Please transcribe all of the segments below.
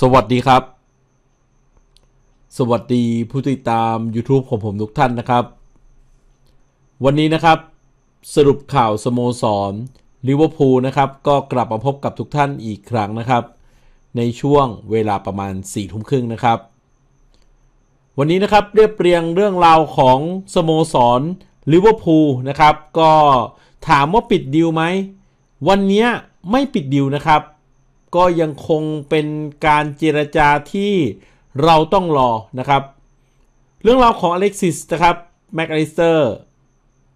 สวัสดีครับสวัสดีผู้ติดตาม YouTube ของผมทุกท่านนะครับ วันนี้นะครับ สรุปข่าวสโมสรลิเวอร์พูลนะครับ ก็กลับมาพบกับทุกท่านอีกครั้งนะครับ ในช่วงเวลาประมาณ4ี่ทุ่มครึ่งนะครับ วันนี้นะครับเรียบเรียงเรื่องราวของสโมสรลิเวอร์พูลนะครับ ก็ถามว่าปิดดีลไหม วันนี้ไม่ปิดดีลนะครับก็ยังคงเป็นการเจรจาที่เราต้องรอนะครับ เรื่องราวของอเล็กซิสนะครับแม็กอลิสเตอร์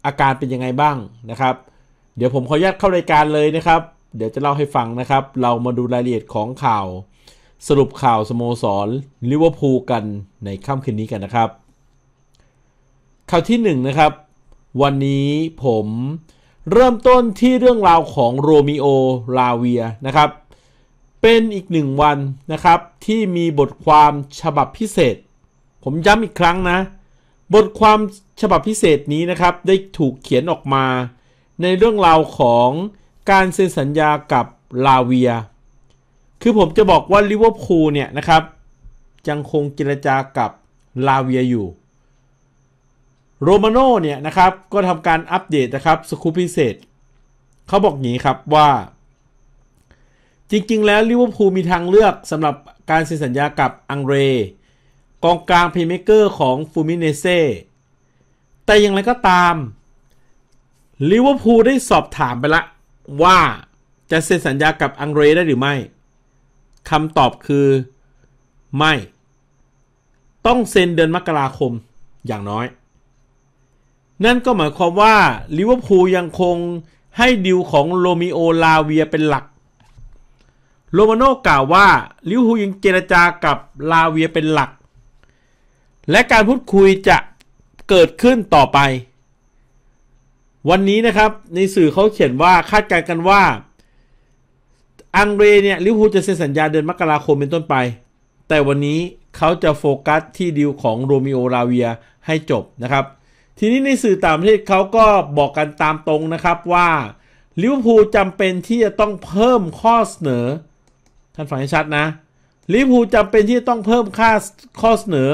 อาการเป็นยังไงบ้างนะครับ เดี๋ยวผมขออนุญาตเข้ารายการเลยนะครับ เดี๋ยวจะเล่าให้ฟังนะครับ เรามาดูรายละเอียดของข่าว สรุปข่าวสโมสรลิเวอร์พูลกันในค่ำคืนนี้กันนะครับ ข่าวที่1นนะครับ วันนี้ผมเริ่มต้นที่เรื่องราวของโรมิโอลาเวียนะครับเป็นอีกหนึ่งวันนะครับที่มีบทความฉบับพิเศษ ผมย้ำอีกครั้งนะ บทความฉบับพิเศษนี้นะครับ ได้ถูกเขียนออกมาในเรื่องราวของการ เซ็น สัญญากับลาเวีย คือผมจะบอกว่าลิเวอร์พูลเนี่ยนะครับ ยังคงเจรจากับ ลาเวียอยู่โรมาโน่เนี่ยนะครับก็ทำการอัปเดตนะครับสกูพิเศษ เขาบอกอย่างนี้ครับว่าจริง ๆ แล้วลิเวอร์พูลมีทางเลือกสำหรับการเซ็นสัญญากับอังเร กองกลางเพรีเมเกอร์ของฟูมิเนเซ่แต่อย่างไรก็ตามลิเวอร์พูลได้สอบถามไปละว่าจะเซ็นสัญญากับอังเรได้หรือไม่คำตอบคือไม่ ต้องเซ็นเดือนมกราคมอย่างน้อย นั่นก็หมายความว่าลิเวอร์พูลยังคงให้ดิวของโรมิโอลาเวียเป็นหลักโรมาโน่กล่าวว่าลิวฮูยังเจรจากับลาเวียเป็นหลัก และการพูดคุยจะเกิดขึ้นต่อไป วันนี้นะครับในสื่อเขาเขียนว่าคาดการณ์กันว่า อังเรเนี่ยลิวฮูจะเซ็นสัญญาเดือนมกราคมเป็นต้นไป แต่วันนี้เขาจะโฟกัสที่ดีลของโรมิโอลาเวียให้จบนะครับ ทีนี้ในสื่อต่างประเทศเขาก็บอกกันตามตรงนะครับว่าลิวพูจำเป็นที่จะต้องเพิ่มข้อเสนอท่านฟังให้ชัดนะลิพูจำเป็นที่ต้องเพิ่ม ค่า ข้อเสนอ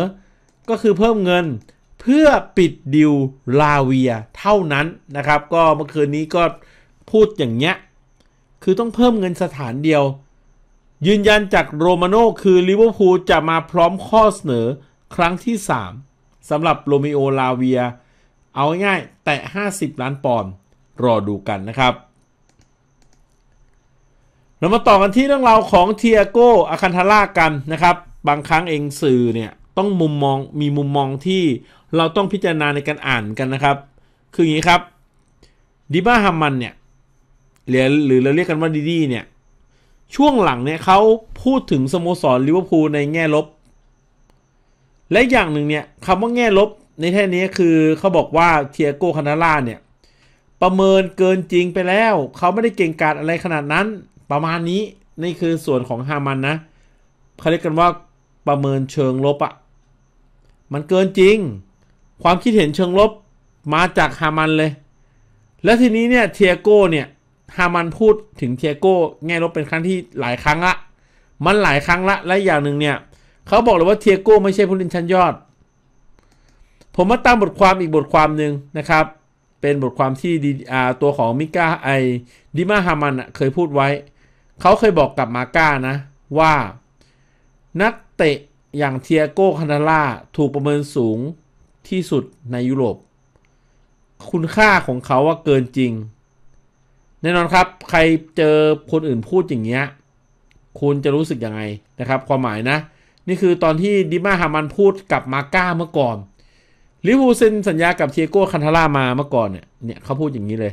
ก็คือเพิ่มเงินเพื่อปิดดิวลาเวียเท่านั้นนะครับ ก็เมื่อคืนนี้ก็พูดอย่างเนี้ยคือต้องเพิ่มเงินสถานเดียว ยืนยันจากโรมาโน่คือลิเวอร์พูลจะมาพร้อม ข้อเสนอครั้งที่ 3สำหรับ โรมิโอลาเวีย เอาง่ายแต่50 ล้านปอนด์รอดูกันนะครับเรามาต่อกันที่เรื่องราวของเทียโกอาคันทาร่ากันนะครับ บางครั้งเองสื่อเนี่ยต้องมุมมองมีมุมมองที่เราต้องพิจารณาในการอ่านกันนะครับ คืออย่างนี้ครับดิบ้าฮัมมันเนี่ยหรือหรือเราเรียกกันว่าดีดีเนี่ยช่วงหลังเนี่ยเขาพูดถึงสโมสรลิเวอร์พูลในแง่ลบและอย่างหนึ่งเนี่ยคำว่าแง่ลบในแท่นี้คือเขาบอกว่าเทียโกคานาล่าเนี่ยประเมินเกินจริงไปแล้ว เขาไม่ได้เก่งกาจอะไรขนาดนั้นประมาณนี้ นี่คือส่วนของฮามันนะเขาเรียกกันว่าประเมินเชิงลบอะมันเกินจริง ความคิดเห็นเชิงลบมาจากฮามันเลย และทีนี้เนี่ยเทียโก้เนี่ยฮามันพูดถึงเทียโก้แง่ลบเป็นครั้งที่หลายครั้งละมันหลายครั้งละ และอย่างหนึ่งเนี่ยเขาบอกเลยว่าเทียโก้ไม่ใช่ผู้เล่นชั้นยอด ผมมาตั้งบทความอีกบทความหนึ่งนะครับ เป็นบทความที่ดีตัวของมิก้าไอดิมาฮามันเคยพูดไว้เขาเคยบอกกับมาก้านะว่านักเตะอย่างเทียโก้คานาล่าถูกประเมินสูงที่สุดในยุโรป คุณค่าของเขาว่าเกินจริง แน่นอนครับ ใครเจอคนอื่นพูดอย่างเงี้ยคุณจะรู้สึกยังไงนะครับความหมายนะ นี่คือตอนที่ดิมาฮามันพูดกับมาก้าเมื่อก่อนลิฟูเซ็นสัญญากับเทียโก้คันทาร่ามาเมื่อก่อนเนี่ยเนี่ย เขาพูดอย่างนี้เลย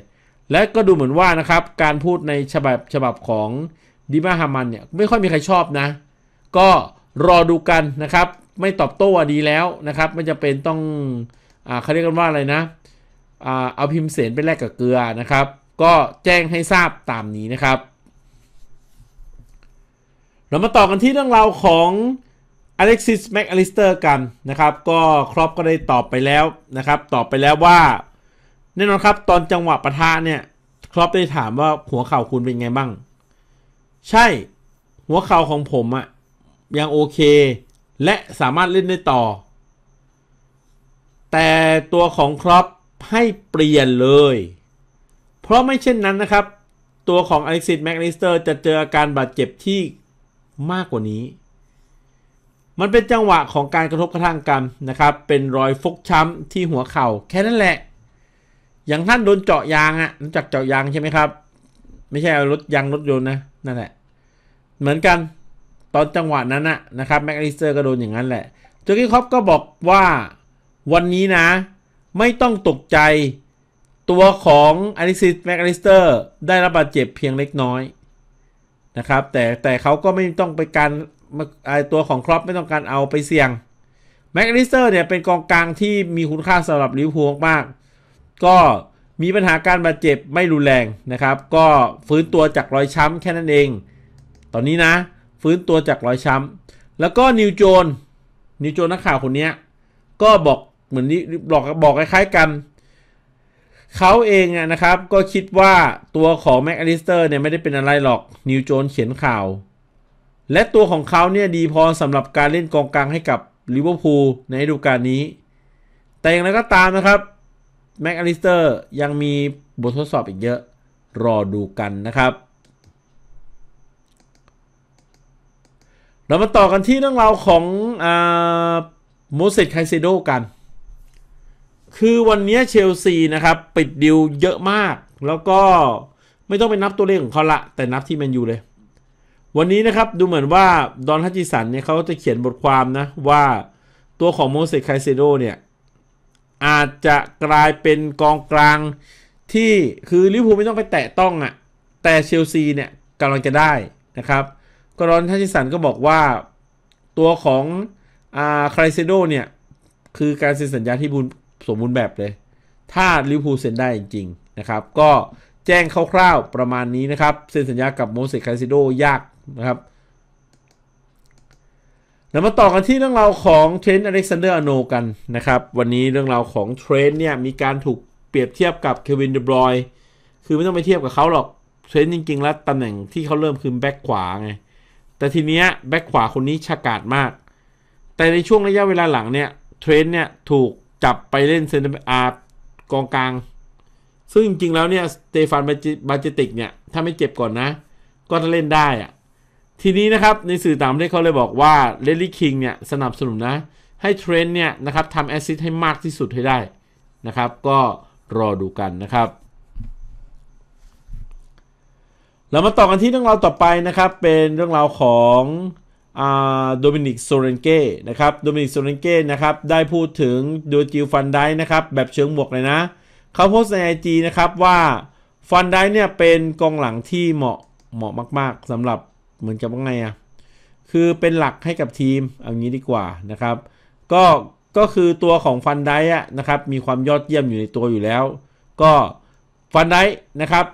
และก็ดูเหมือนว่านะครับการพูดในฉบับฉบับของดิมาฮามันเนี่ยไม่ค่อยมีใครชอบนะ ก็รอดูกันนะครับ ไม่ตอบโต้ดีแล้วนะครับ ไม่จะเป็นต้องอ่าเขาเรียกกันว่าอะไรนะอ่าเอาพิมพ์เสนไปแลกกับเกลือนะครับ ก็แจ้งให้ทราบตามนี้นะครับ เรามาต่อกันที่เรื่องราวของอเล็กซิสแม็กอลิสเตอร์กันนะครับ ก็ครอปก็ได้ตอบไปแล้วนะครับตอบไปแล้วว่าแน่นอนครับตอนจังหวะปะทะเนี่ยครอปได้ถามว่าหัวเข่าคุณเป็นไงบ้างใช่หัวเข่าของผมอะยังโอเค และสามารถเล่นได้ต่อ แต่ตัวของครอปให้เปลี่ยนเลย เพราะไม่เช่นนั้นนะครับ ตัวของอลิซิสแมกนิสเตอร์จะเจออาการบาดเจ็บที่มากกว่านี้ มันเป็นจังหวะของการกระทบกระทั่งกันนะครับเป็นรอยฟกช้ำที่หัวเข่าแค่นั้นแหละอย่างท่านโดนเจาะยางอะรู้จักเจาะยางใช่ไหมครับไม่ใช่เอารถยางรถยนต์นะนั่นแหละเหมือนกันตอนจังหวะนั้นอะนะครับแม็กอลิสเตอร์ก็โดนอย่างนั้นแหละโจกี้คอปก็บอกว่าวันนี้นะไม่ต้องตกใจตัวของอลิซิสแม็กอลิสเตอร์ได้รับบาดเจ็บเพียงเล็กน้อย นะครับแต่แต่เขาก็ไม่ต้องไปการตัวของครอปไม่ต้องการเอาไปเสี่ยงแม็กอลิสเตอร์เนี่ยเป็นกองกลางที่มีคุณค่าสำหรับลิเวอร์พูลมากก็มีปัญหาการบาดเจ็บไม่รุนแรงนะครับ ก็ฟื้นตัวจากรอยช้ำแค่นั้นเอง ตอนนี้นะ ฟื้นตัวจากรอยช้ำ แล้วก็นิวโจน นิวโจนนักข่าวคนนี้ก็บอกเหมือนนี้บอกบอกคล้าย ๆกัน เขาเองนะครับก็คิดว่าตัวของแม็กอลิสเตอร์เนี่ยไม่ได้เป็นอะไรหรอกนิวโจนเขียนข่าว และตัวของเขาเนี่ยดีพอสำหรับการเล่นกองกลางให้กับลิเวอร์พูลในฤดูกาลนี้ แต่อย่างไรก็ตามนะครับแม็กอลิสเตอร์ยังมีบททดสอบอีกเยอะรอดูกันนะครับ เรามาต่อกันที่เรื่องราวของโมเสสไคเซโดกัน คือวันนี้เชลซีนะครับปิดดิวเยอะมาก แล้วก็ไม่ต้องไปนับตัวเลขของเขาละ แต่นับที่แมนยูเลย วันนี้นะครับดูเหมือนว่า ดอนฮัจจิสันเนี่ยเขาจะเขียนบทความนะ ว่าตัวของโมเสสไคเซโดเนี่ยอาจจะกลายเป็นกองกลางที่คือลิเวอร์พูลไม่ต้องไปแตะต้องอะ่ะแต่เชลซีเนี่ยกำลังจะได้นะครับกรอนทัชิสันก็บอกว่าตัวของอาคาริเซโดเนี่ยคือการเซ็นสัญญาที่สมบูรณ์แบบเลย ถ้า ลิเวอร์พูลเซ็นได้จริงๆนะครับ ก็แจ้งคร่าวๆประมาณนี้ นะครับเซ็นสัญญากับโมเสสคาริเซโดยากนะครับแล้วมาต่อกันที่เรื่องราวของเทรนด์อเล็กซานเดอร์อโนกันนะครับวันนี้เรื่องราวของเทรนด์เนี่ยมีการถูกเปรียบเทียบกับเควินเดบรอยคือไม่ต้องไปเทียบกับเขาหรอกเทรนด์จริงๆ แล้วตำแหน่งที่เขาเริ่มคือแบ็คขวาไงแต่ทีเนี้ยแบ็คขวาคนนี้ฉกาจมากแต่ในช่วงระยะเวลาหลังเนี่ยเทรนด์เนี่ยถูกจับไปเล่นเซนเตอร์อาร์กองกลางซึ่งจริง ๆแล้วเนี่ยสเตฟานบาจิติกเนี่ยถ้าไม่เจ็บก่อนนะ ก็จะเล่นได้อะทีนี้นะครับ ในสื่อต่างประเทศเขาเลยบอกว่าเลลลี่คิงเนี่ย สนับสนุนนะ ให้เทรนเนี่ย นะครับทำแอสซิสให้มากที่สุดให้ได้ นะครับ ก็รอดูกันนะครับ เรามาต่อกันที่เรื่องราวต่อไปนะครับ เป็นเรื่องราวของโดมินิกโซเรนเก้นะครับโดมินิกโซเรนเก้นะครับ ได้พูดถึงดูจิลฟันได้นะครับ แบบเชิงบวกเลยนะ เขาโพสในไอจีนะครับว่าฟันได้เนี่ยเป็นกองหลังที่เหมาะเหมาะมาก ๆสำหรับเหมือนกับว่าไงอ่ะ คือเป็นหลักให้กับทีมเอางี้ดีกว่านะครับ ก็ ก็คือตัวของฟันไดอะนะครับ มีความยอดเยี่ยมอยู่ในตัวอยู่แล้ว ก็ฟันไดนะครับ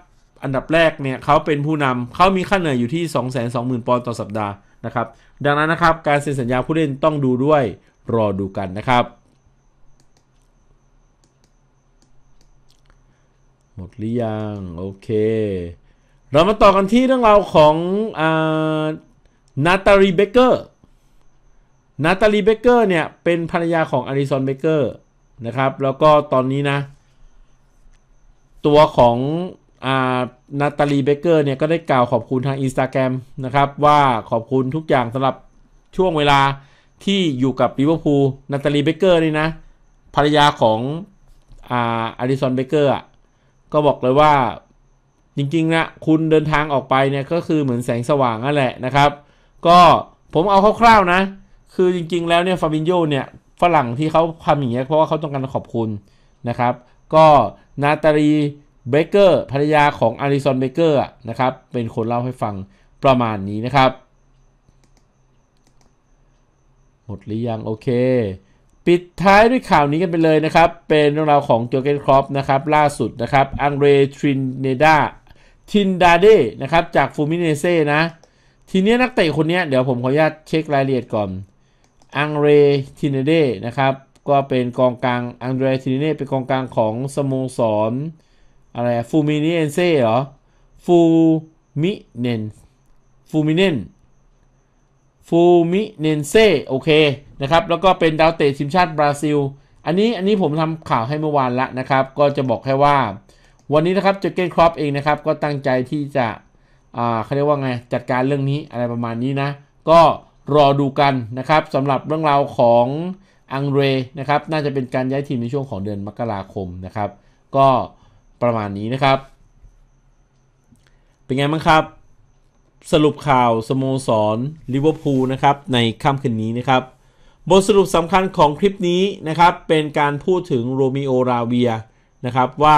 อันดับแรกเนี่ยเขาเป็นผู้นำ เขามีค่าเหนื่อยอยู่ที่ 2 2 0 0 0 0 ปอนด์ต่อสัปดาห์นะครับ ดังนั้นนะครับ การเซ็นสัญญาผู้เล่นต้องดูด้วย รอดูกันนะครับ หมดหรือยังโอเคเรามาต่อกันที่เรื่องราวของนาตาลีเบเกอร์นาตาลีเบเกอร์เนี่ยเป็นภรรยาของอาริซอนเบเกอร์นะครับ แล้วก็ตอนนี้นะ ตัวของนาตาลีเบเกอร์เนี่ยก็ได้กล่าวขอบคุณทาง i นส t a g r รมนะครับว่าขอบคุณทุกอย่างสำหรับช่วงเวลาที่อยู่กับลิเวอร์พูลนาตาลีเบเกอร์นี่นะภรรยาของอาริซอนเบเกอร์ก็บอกเลยว่าจริงๆ นะ คุณเดินทางออกไปเนี่ย ก็คือเหมือนแสงสว่างนั่นแหละนะครับ ก็ผมเอาคร่าวๆนะ คือจริงๆแล้วเนี่ยฟาบินโยเนี่ยฝรั่งที่เขาทำอย่างเงี้ยเพราะว่าเขาต้องการขอบคุณนะครับ ก็นาตาลีเบเกอร์ภรรยาของอาริซอนเบเกอร์นะครับเป็นคนเล่าให้ฟังประมาณนี้นะครับ หมดหรือยังโอเค ปิดท้ายด้วยข่าวนี้กันไปเลยนะครับ เป็นเรื่องราวของเจอเกนครอปนะครับล่าสุดนะครับอังเรทรินเนดาทินดาเดนะครับ จากฟูมิเนเซ่นะ ทีนี้นักเตะคนนี้เดี๋ยวผมขออนุญาตเช็ครายละเอียดก่อนอังเรทินเดนะครับ ก็เป็นกองกลางอังเรทินเดเป็นกองกลางของสโมสรอะไรฟูมิเนเซ่เหรอฟูมิเนนฟูมิเนนฟูมิเนนเซ่โอเค นะครับ แล้วก็เป็น ดาวเตะทีมชาติบราซิล อันนี้ อันนี้ผมทำข่าวให้เมื่อวานละนะครับ ก็จะบอกแค่ว่าวันนี้นะครับเจเกนครอปเองนะครับก็ตั้งใจที่จะเขาเรียกว่าไงจัดการเรื่องนี้อะไรประมาณนี้นะ ก็รอดูกันนะครับสำหรับเรื่องราวของอังเรนะครับน่าจะเป็นการย้ายทีมในช่วงของเดือนมกราคมนะครับ ก็ประมาณนี้นะครับ เป็นไงบ้างครับ สรุปข่าวสโมสรลิเวอร์พูลนะครับในค่ำคืนนี้นะครับ บทสรุปสำคัญของคลิปนี้นะครับ เป็นการพูดถึงโรมิโอราเวียนะครับว่า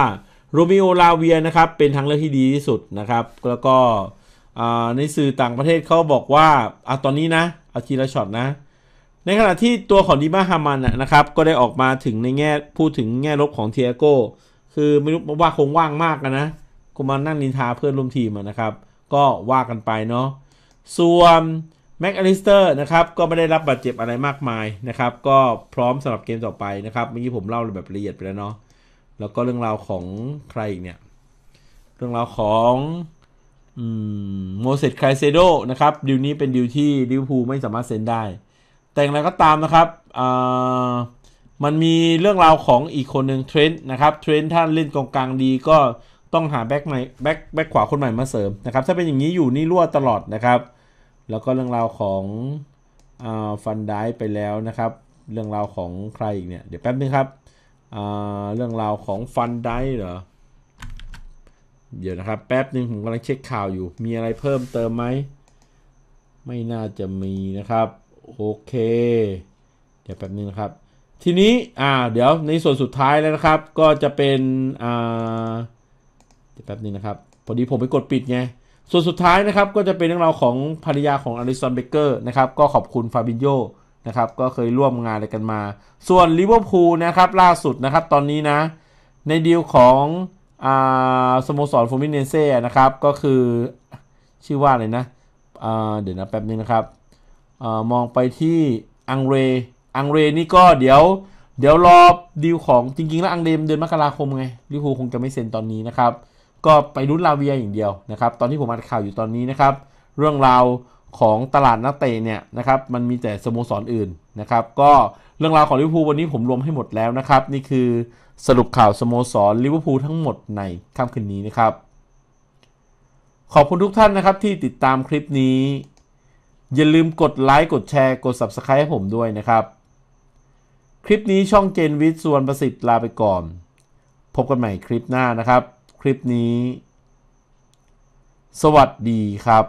โรมิโอลาเวียนะครับ เป็นทางเลือกที่ดีที่สุดนะครับ แล้วก็ในสื่อต่างประเทศเขาบอกว่าอะตอนนี้นะเอาทีละช็อตนะ ในขณะที่ตัวของดิมาฮามันนะครับ ก็ได้ออกมาถึงในแง่ พูดถึงแง่ลบของเทียโก้คือไม่รู้ว่าคงว่างมากนะนะมานั่งนินทาเพื่อนร่วมทีมนะครับ ก็ว่ากันไปเนาะส่วนแม็กอลิสเตอร์นะครับ ก็ไม่ได้รับบาดเจ็บอะไรมากมายนะครับก็พร้อมสำหรับเกมต่อไปนะครับเมื่อกี้ผมเล่าแบบละเอียดไปแล้วเนาะแล้วก็เรื่องราวของใครอีกเนี่ย เรื่องราวของโมเสสไคเซโดนะครับ ดิวนี้เป็นดิวที่ลิวพูไม่สามารถเซ็นได้ แต่อย่างไรก็ตามนะครับ มันมีเรื่องราวของอีกคนหนึ่งเทรนต์นะครับเทรนต์ท่านเล่นกองกลางดีก็ต้องหาแบ็กใหม่แบ็กแบ็กขวาคนใหม่มาเสริมนะครับถ้าเป็นอย่างนี้อยู่นี่รั่วตลอดนะครับ แล้วก็เรื่องราวของฟันได้ไปแล้วนะครับ เรื่องราวของใครอีกเนี่ยเดี๋ยวแป๊บนึงครับเรื่องราวของฟันได้เหรอ เดี๋ยวนะครับแป๊บนึงผมกำลังเช็คข่าวอยู่ มีอะไรเพิ่มเติมไหม ไม่น่าจะมีนะครับ โอเค เดี๋ยวแป๊บนึงนะครับ ทีนี้อ่าเดี๋ยวในส่วนสุดท้ายแล้วนะครับก็จะเป็นอ่าเดี๋ยวแป๊บนึงนะครับ พอดีผมไปกดปิดไง ส่วนสุดท้ายนะครับ ก็จะเป็นเรื่องราวของภรรยาของอลิสันเบเกอร์นะครับ ก็ขอบคุณฟาบินโยนะครับก็เคยร่วมงานอะไรกันมา ส่วนลิเวอร์พูลนะครับล่าสุดนะครับตอนนี้นะ ในดีลของอสโมสรฟูมิเนเซ่นะครับ ก็คือชื่อว่าอะไรนะเเดี๋ยวนะแป๊บนึงนะครับอมองไปที่อังเรอังเร นี่ก็เดี๋ยวเดี๋ยวรอดีลของจริงๆ แล้วอังเดมเดือนมกราคมไงลิเวอร์พูลคงจะไม่เซ็นตอนนี้นะครับ ก็ไปรุ่นลาเวียอย่างเดียวนะครับตอนที่ผมอ่านข่าวอยู่ตอนนี้นะครับ เรื่องราวของตลาดนักเตะเนี่ยนะครับมันมีแต่สโมสรออื่นนะครับ ก็เรื่องราวของลิเวอร์พูลวันนี้ผมรวมให้หมดแล้วนะครับ นี่คือสรุปข่าวสโมสรลิเวอร์พูลทั้งหมดในค่ำคืนนี้นะครับ ขอบคุณทุกท่านนะครับที่ติดตามคลิปนี้ อย่าลืมกดไลค์กดแชร์ กด Subscribe ให้ผมด้วยนะครับ คลิปนี้ช่องเจนวิทย์ส่วนประสิทธิ์ลาไปก่อน พบกันใหม่คลิปหน้านะครับ คลิปนี้ สวัสดีครับ